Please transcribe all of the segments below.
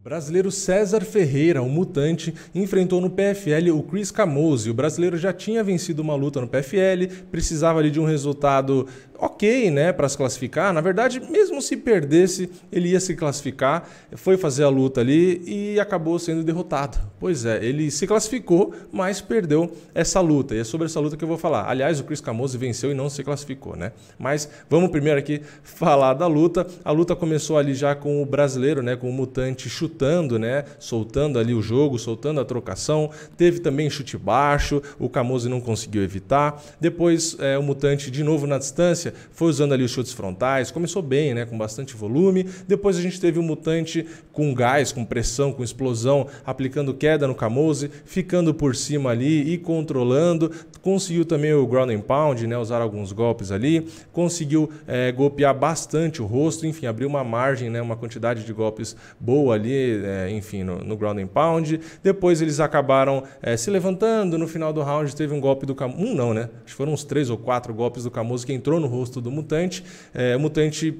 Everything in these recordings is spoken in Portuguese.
O brasileiro César Ferreira, o um mutante, enfrentou no PFL o Chris Camose. O brasileiro já tinha vencido uma luta no PFL, precisava ali de um resultado ok, né, para se classificar. Na verdade, mesmo se perdesse, ele ia se classificar. Foi fazer a luta ali e acabou sendo derrotado. Pois é, ele se classificou, mas perdeu essa luta. E é sobre essa luta que eu vou falar. Aliás, o Chris Camose venceu e não se classificou, né? Mas vamos primeiro aqui falar da luta. A luta começou ali já com o brasileiro, né, com o mutante chutando chutando, né? Soltando ali o jogo, soltando a trocação. Teve também chute baixo, o Camose não conseguiu evitar. Depois é, o Mutante de novo na distância, foi usando ali os chutes frontais. Começou bem, né? Com bastante volume. Depois a gente teve o Mutante com gás, com pressão, com explosão, aplicando queda no Camose, ficando por cima ali e controlando. Conseguiu também o ground and pound, né? Usar alguns golpes ali. Conseguiu é, golpear bastante o rosto, enfim, abriu uma margem, né? Uma quantidade de golpes boa ali é, enfim, no, no, ground and pound. Depois eles acabaram é, se levantando. No final do round teve um golpe do Camus Um não, né? Acho que foram uns três ou quatro golpes do Camus que entrou no rosto do Mutante. É, o Mutante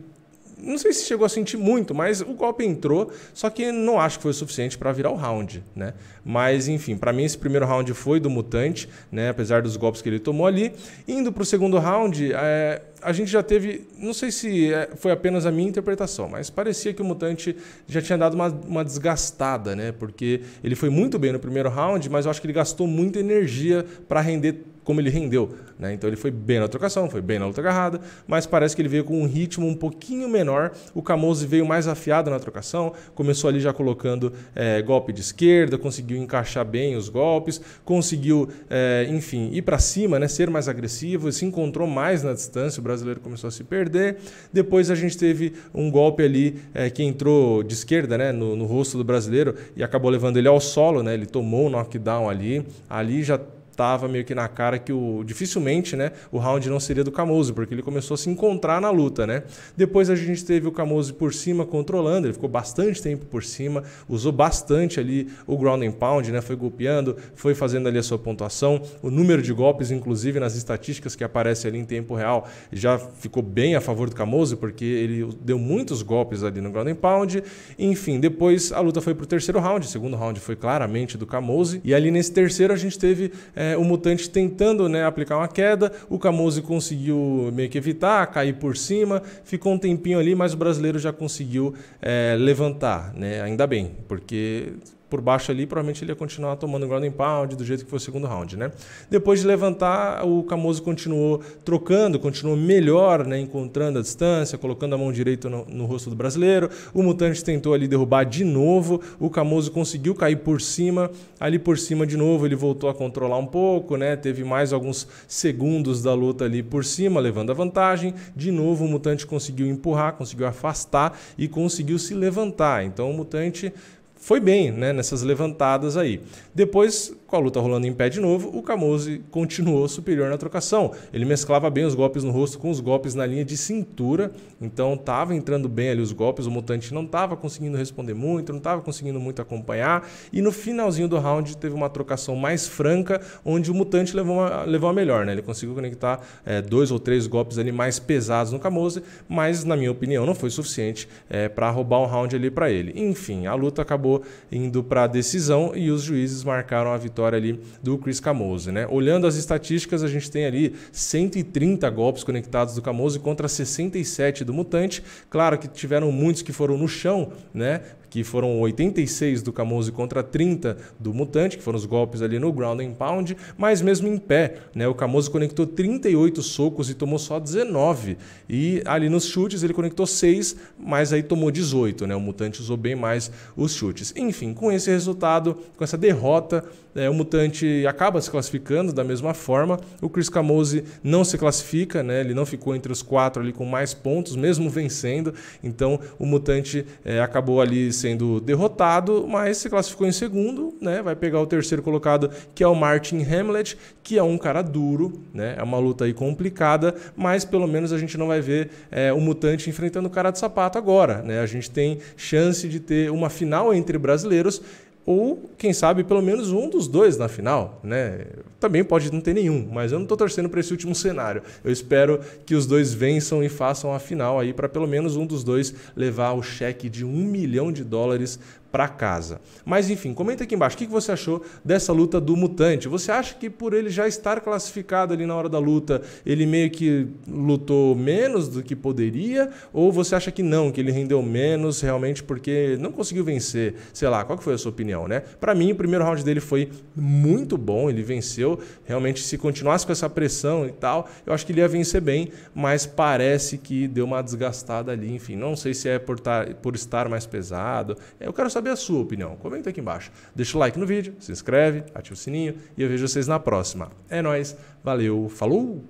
não sei se chegou a sentir muito, mas o golpe entrou, só que não acho que foi o suficiente para virar o round, né? Mas enfim, para mim esse primeiro round foi do Mutante, né? Apesar dos golpes que ele tomou ali. Indo para o segundo round, é, a gente já teve, não sei se é, foi apenas a minha interpretação, mas parecia que o Mutante já tinha dado uma, uma desgastada, né? Porque ele foi muito bem no primeiro round, mas eu acho que ele gastou muita energia para render como ele rendeu. Né? Então ele foi bem na trocação, foi bem na luta agarrada, mas parece que ele veio com um ritmo um pouquinho menor. O Camose veio mais afiado na trocação, começou ali já colocando é, golpe de esquerda, conseguiu encaixar bem os golpes, conseguiu, é, enfim, ir para cima, né? ser mais agressivo, se encontrou mais na distância. O brasileiro começou a se perder. Depois a gente teve um golpe ali é, que entrou de esquerda né? no, no rosto do brasileiro e acabou levando ele ao solo. Né? Ele tomou um knockdown ali, ali já estava meio que na cara que o dificilmente né, o round não seria do Camose, porque ele começou a se encontrar na luta. Né? Depois a gente teve o Camose por cima controlando, ele ficou bastante tempo por cima, usou bastante ali o ground and pound, né? foi golpeando, foi fazendo ali a sua pontuação. O número de golpes, inclusive nas estatísticas que aparece ali em tempo real, já ficou bem a favor do Camose, porque ele deu muitos golpes ali no ground and pound. Enfim, depois a luta foi para o terceiro round, o segundo round foi claramente do Camose, e ali nesse terceiro a gente teve. É, é, o Mutante tentando né, aplicar uma queda, o Camose conseguiu meio que evitar, cair por cima, ficou um tempinho ali, mas o brasileiro já conseguiu é, levantar, né? ainda bem, porque por baixo ali, provavelmente ele ia continuar tomando ground and pound do jeito que foi o segundo round, né? Depois de levantar, o Camuso continuou trocando, continuou melhor, né? Encontrando a distância, colocando a mão direita no, no rosto do brasileiro. O Mutante tentou ali derrubar de novo. O Camuso conseguiu cair por cima, ali por cima de novo. Ele voltou a controlar um pouco, né? Teve mais alguns segundos da luta ali por cima, levando a vantagem. De novo, o Mutante conseguiu empurrar, conseguiu afastar e conseguiu se levantar. Então, o Mutante foi bem né, nessas levantadas aí. Depois com a luta rolando em pé de novo, o Camose continuou superior na trocação. Ele mesclava bem os golpes no rosto com os golpes na linha de cintura, então estava entrando bem ali os golpes, o mutante não estava conseguindo responder muito, não estava conseguindo muito acompanhar, e no finalzinho do round teve uma trocação mais franca, onde o mutante levou, uma, levou a melhor, né? Ele conseguiu conectar é, dois ou três golpes ali mais pesados no Camose, mas na minha opinião não foi suficiente é, para roubar um round ali para ele. Enfim, a luta acabou indo para a decisão e os juízes marcaram a vitória história ali do Chris Camose. Né? Olhando as estatísticas, a gente tem ali 130 golpes conectados do Camose contra 67 do Mutante. Claro que tiveram muitos que foram no chão, né? que foram 86 do Camose contra 30 do Mutante, que foram os golpes ali no ground and pound, mas mesmo em pé, né? O Camose conectou 38 socos e tomou só 19. E ali nos chutes ele conectou 6, mas aí tomou 18, né? O Mutante usou bem mais os chutes. Enfim, com esse resultado, com essa derrota, é, o mutante acaba se classificando da mesma forma. O Chris Camose não se classifica, né? ele não ficou entre os quatro ali com mais pontos, mesmo vencendo. Então o mutante é, acabou ali sendo derrotado, mas se classificou em segundo, né? vai pegar o terceiro colocado, que é o Martin Hamlet, que é um cara duro, né? é uma luta aí complicada, mas pelo menos a gente não vai ver é, o mutante enfrentando o cara de sapato agora. Né? A gente tem chance de ter uma final entre brasileiros ou quem sabe pelo menos um dos dois na final, né? Também pode não ter nenhum, mas eu não estou torcendo para esse último cenário. Eu espero que os dois vençam e façam a final aí para pelo menos um dos dois levar o cheque de um milhão de dólares para casa. Mas enfim, comenta aqui embaixo o que você achou dessa luta do mutante. Você acha que por ele já estar classificado ali na hora da luta, ele meio que lutou menos do que poderia? Ou você acha que não, que ele rendeu menos realmente porque não conseguiu vencer? Sei lá, qual que foi a sua opinião, né? Para mim, o primeiro round dele foi muito bom, ele venceu. Realmente, se continuasse com essa pressão e tal, eu acho que ele ia vencer bem, mas parece que deu uma desgastada ali. Enfim, não sei se é por, tar, por estar mais pesado. Eu quero saber saber a sua opinião. Comenta aqui embaixo. Deixa o like no vídeo, se inscreve, ativa o sininho e eu vejo vocês na próxima. É nóis, valeu, falou!